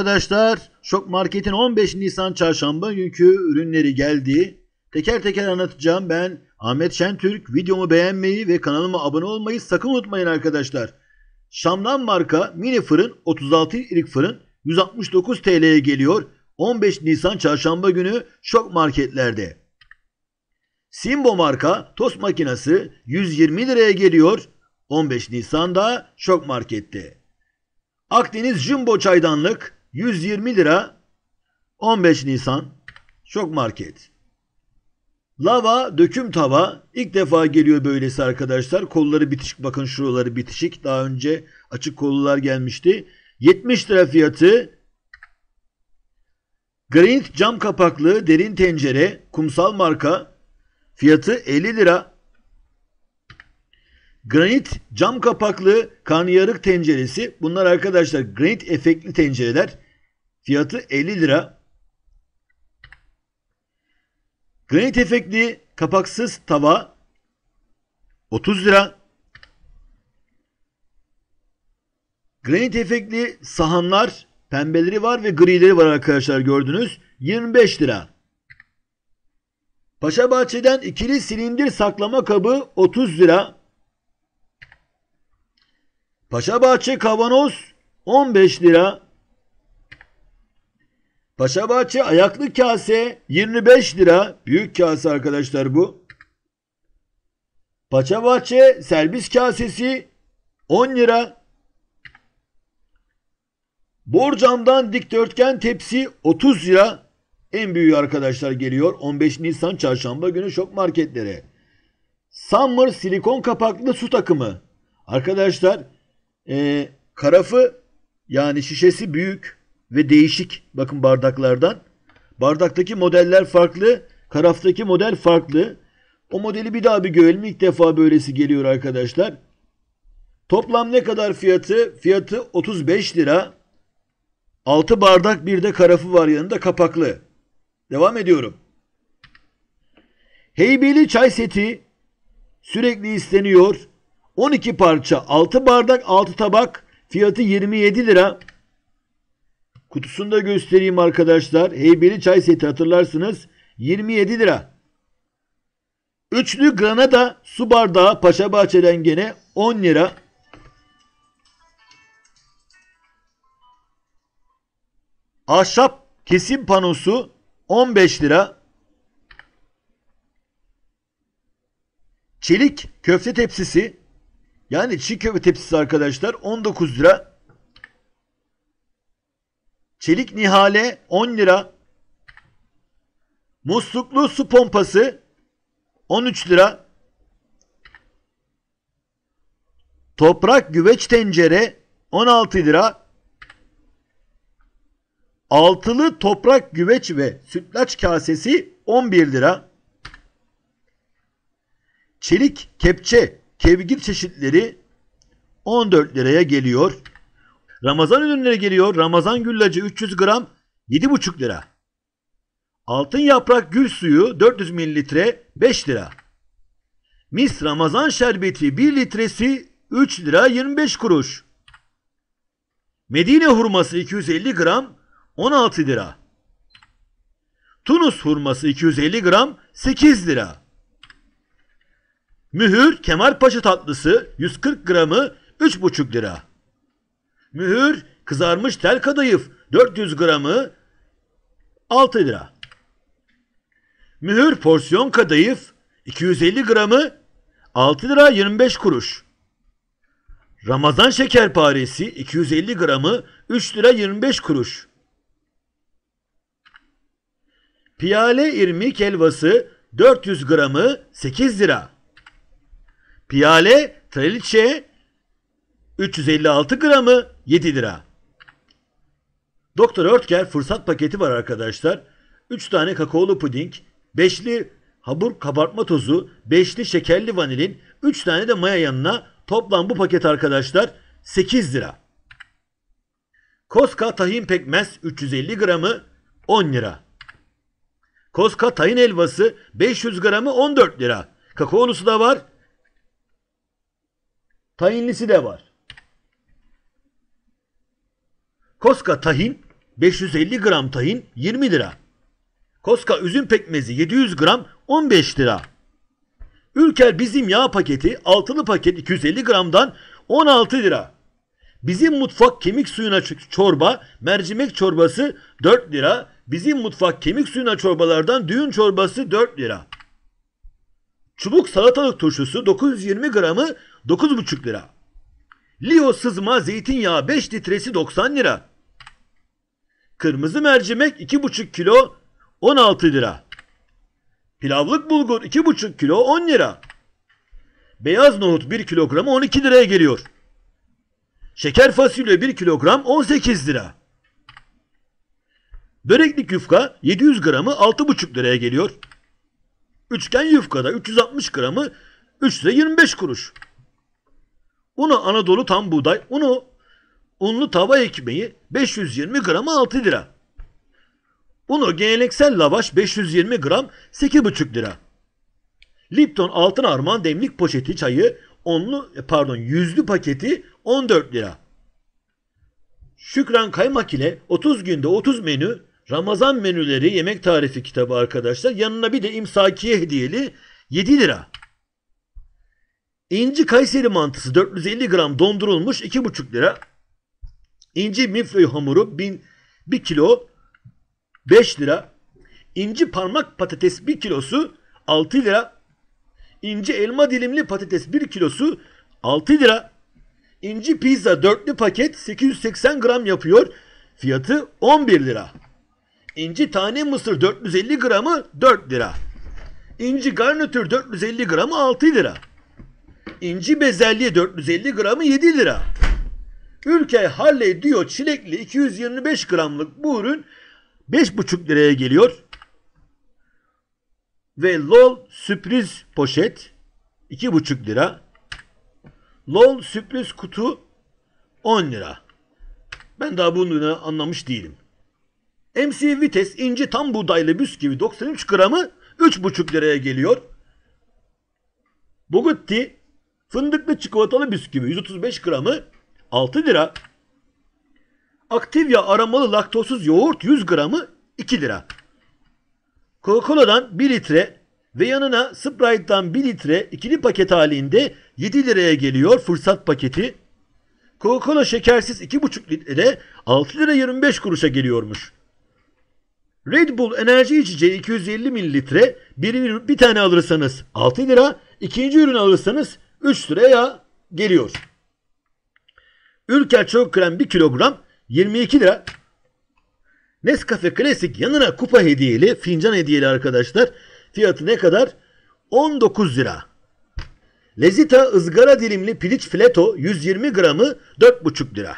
Arkadaşlar Şok Market'in 15 Nisan çarşamba günkü ürünleri geldi. Teker teker anlatacağım ben Ahmet Şentürk. Videomu beğenmeyi ve kanalıma abone olmayı sakın unutmayın arkadaşlar. Şamdan marka mini fırın 36 litrelik fırın 169 TL'ye geliyor. 15 Nisan çarşamba günü Şok Market'lerde. Simbo marka tost makinesi 120 liraya geliyor. 15 Nisan'da Şok Market'te. Akdeniz Jumbo çaydanlık 120 lira 15 Nisan Şok Market. Lava, döküm tava ilk defa geliyor böylesi arkadaşlar. Kolları bitişik bakın şuraları bitişik. Daha önce açık kollular gelmişti. 70 lira fiyatı. Granit cam kapaklı derin tencere kumsal marka fiyatı 50 lira. Granit cam kapaklı karnıyarık tenceresi. Bunlar arkadaşlar granit efektli tencereler. Fiyatı 50 lira. Granit efektli kapaksız tava 30 lira. Granit efektli sahanlar pembeleri var ve grileri var arkadaşlar gördünüz. 25 lira. Paşa Bahçe'den ikili silindir saklama kabı 30 lira. Paşabahçe kavanoz 15 lira. Paşabahçe ayaklı kase 25 lira. Büyük kase arkadaşlar bu. Paşabahçe servis kasesi 10 lira. Borcamdan dikdörtgen tepsi 30 lira. En büyüğü arkadaşlar geliyor 15 Nisan çarşamba günü şok marketlere. Summer silikon kapaklı su takımı. Arkadaşlar e, karafı yani şişesi büyük ve değişik. Bakın bardaklardan. Bardaktaki modeller farklı. Karaftaki model farklı. O modeli bir daha bir görelim. İlk defa böylesi geliyor arkadaşlar. Toplam ne kadar fiyatı? Fiyatı 35 lira. 6 bardak bir de karafı var yanında kapaklı. Devam ediyorum. Heybeli çay seti sürekli isteniyor. 12 parça 6 bardak 6 tabak fiyatı 27 lira. Kutusunu da göstereyim arkadaşlar. Heybeli çay seti hatırlarsınız. 27 lira. Üçlü granada su bardağı Paşa Bahçeden gene 10 lira. Ahşap kesim panosu 15 lira. Çelik köfte tepsisi yani çiğ köfte tepsisi arkadaşlar 19 lira. Çelik Nihale 10 lira. Musluklu su pompası 13 lira. Toprak güveç tencere 16 lira. Altılı toprak güveç ve sütlaç kasesi 11 lira. Çelik kepçe Kevgir çeşitleri 14 liraya geliyor. Ramazan ürünleri geliyor. Ramazan güllacı 300 gram 7,5 lira. Altın yaprak gül suyu 400 mililitre 5 lira. Mis Ramazan şerbeti 1 litresi 3 lira 25 kuruş. Medine hurması 250 gram 16 lira. Tunus hurması 250 gram 8 lira. Mühür Kemal Paşa tatlısı 140 gramı 3,5 lira. Mühür kızarmış tel kadayıf 400 gramı 6 lira. Mühür porsiyon kadayıf 250 gramı 6 lira 25 kuruş. Ramazan şekerparesi 250 gramı 3 lira 25 kuruş. Piyale irmik helvası 400 gramı 8 lira. Piyale traliçe 356 gramı 7 lira. Doktor Örtger fırsat paketi var arkadaşlar. 3 tane kakaolu puding, 5'li habur kabartma tozu, 5'li şekerli vanilin, 3 tane de maya yanına toplam bu paket arkadaşlar 8 lira. Koska tahin pekmez 350 gramı 10 lira. Koska tahin elvası 500 gramı 14 lira. Kakaolusu da var. Tahinlisi de var. Koska tahin 550 gram tahin 20 lira. Koska üzüm pekmezi 700 gram 15 lira. Ülker bizim yağ paketi altılı paket 250 gramdan 16 lira. Bizim mutfak kemik suyuna çorba, mercimek çorbası 4 lira. Bizim mutfak kemik suyuna çorbalardan düğün çorbası 4 lira. Çubuk salatalık turşusu 920 gramı 9,5 lira. Lio sızma zeytinyağı 5 litresi 90 lira. Kırmızı mercimek 2,5 kilo 16 lira. Pilavlık bulgur 2,5 kilo 10 lira. Beyaz nohut 1 kilogramı 12 liraya geliyor. Şeker fasulye 1 kilogram 18 lira. Böreklik yufka 700 gramı 6,5 liraya geliyor. Üçgen yufkada 360 gramı 3 lira 25 kuruş. Unu Anadolu tam buğday. Unu unlu tava ekmeği 520 gramı 6 lira. Unu geleneksel lavaş 520 gram 8,5 lira. Lipton altın armağan demlik poşeti çayı onlu e, pardon yüzlü paketi 14 lira. Şükran Kaymak ile 30 günde 30 menü Ramazan menüleri yemek tarifi kitabı arkadaşlar. Yanına bir de imsakiye hediyeli 7 lira. İnci Kayseri mantısı 450 gram dondurulmuş 2,5 lira. İnci milföy hamuru 1 kilo 5 lira. İnci parmak patates 1 kilosu 6 lira. İnci elma dilimli patates 1 kilosu 6 lira. İnci pizza dörtlü paket 880 gram yapıyor. Fiyatı 11 lira. İnci tane mısır 450 gramı 4 lira. İnci garnitür 450 gramı 6 lira. İnci bezelli 450 gramı 7 lira. Ülke Halley diyor çilekli 225 gramlık bu ürün 5,5 liraya geliyor. Ve LOL sürpriz poşet 2,5 lira. LOL sürpriz kutu 10 lira. Ben daha bunu anlamış değilim. MC Vites inci tam buğdaylı bisküvi 93 gramı 3,5 liraya geliyor. Bugutti Fındıklı çikolatalı bisküvi 135 gramı 6 lira. Aktivya aromalı laktozsuz yoğurt 100 gramı 2 lira. Coca-Cola'dan 1 litre ve yanına Sprite'dan 1 litre ikili paket halinde 7 liraya geliyor fırsat paketi. Coca-Cola şekersiz 2,5 litre 6 lira 25 kuruşa geliyormuş. Red Bull enerji içeceği 250 mililitre bir, bir tane alırsanız 6 lira, ikinci ürün alırsanız 3 liraya geliyor. Ülker çok krem 1 kilogram 22 lira. Nescafe Klasik yanına kupa hediyeli, fincan hediyeli arkadaşlar. Fiyatı ne kadar? 19 lira. Lezita ızgara dilimli piliç fileto 120 gramı 4,5 lira.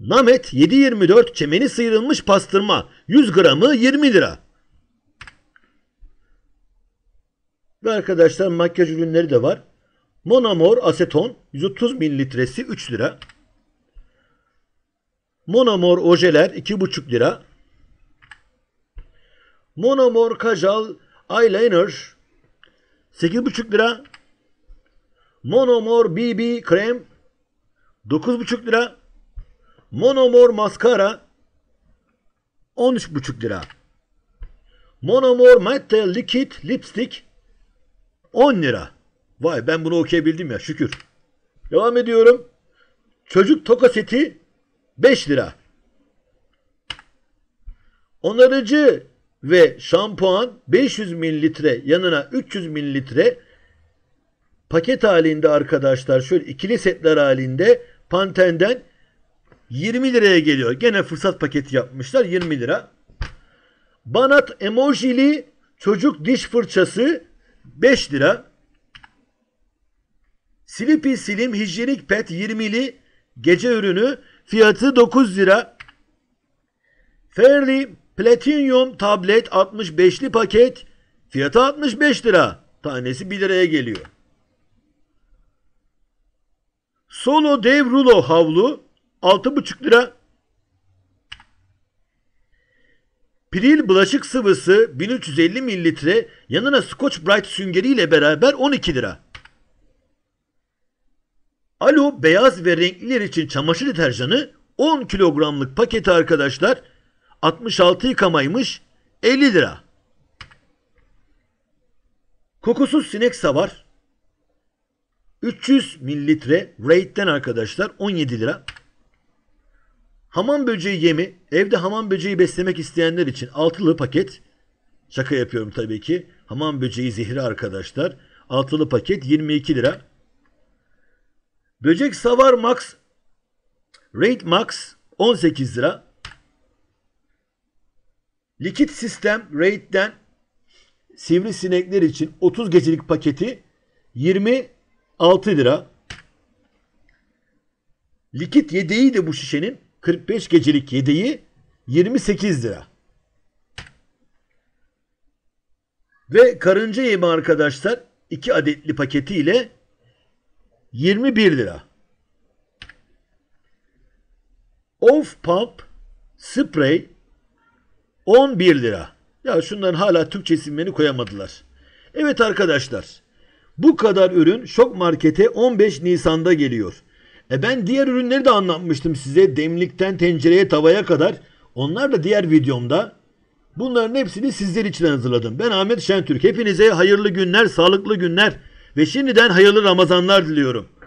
Namet 7.24 çemeni sıyrılmış pastırma 100 gramı 20 lira. Ve arkadaşlar makyaj ürünleri de var. Monomor aseton 130 mililitresi 3 lira. Monomor ojeler 2,5 lira. Monomor kajal eyeliner 8,5 lira. Monomor BB krem 9,5 lira. Monomor maskara 13,5 lira. Monomor matte liquid lipstick 10 lira. Vay ben bunu okuyabildim ya şükür. Devam ediyorum. Çocuk toka seti 5 lira. Onarıcı ve şampuan 500 mililitre yanına 300 mililitre paket halinde arkadaşlar şöyle ikili setler halinde Panten'den 20 liraya geliyor. Gene fırsat paketi yapmışlar 20 lira. Banat emojili çocuk diş fırçası 5 lira. Slippy Silim Hijyenik Pet 20'li gece ürünü fiyatı 9 lira. Fairly Platinum tablet 65'li paket fiyatı 65 lira. Tanesi 1 liraya geliyor. Solo dev rulo havlu 6,5 lira. Pril bulaşık sıvısı 1350 mililitre yanına Scotch Bright süngeri ile beraber 12 lira. Alo beyaz ve renkliler için çamaşır deterjanı 10 kilogramlık paketi arkadaşlar 66 yıkamaymış 50 lira. Kokusuz sinek savar 300 mililitre Raid'den arkadaşlar 17 lira. Hamam böceği yemi evde hamam böceği beslemek isteyenler için altılı paket şaka yapıyorum tabii ki. Hamam böceği zehri arkadaşlar. Altılı paket 22 lira. Böcek Savar Max Raid Max 18 lira. Likit sistem Raid'den sivri sinekler için 30 gecelik paketi 26 lira. Likit yedeği de bu şişenin 45 gecelik yedeği 28 lira. Ve karınca yemi arkadaşlar 2 adetli paketi ile 21 lira. Off pump spray 11 lira. Ya şunların hala Türkçe isimlerini koyamadılar. Evet arkadaşlar. Bu kadar ürün Şok Market'e 15 Nisan'da geliyor. E ben diğer ürünleri de anlatmıştım size. Demlikten tencereye tavaya kadar. Onlar da diğer videomda. Bunların hepsini sizler için hazırladım. Ben Ahmet Şentürk. Hepinize hayırlı günler, sağlıklı günler ve şimdiden hayırlı Ramazanlar diliyorum.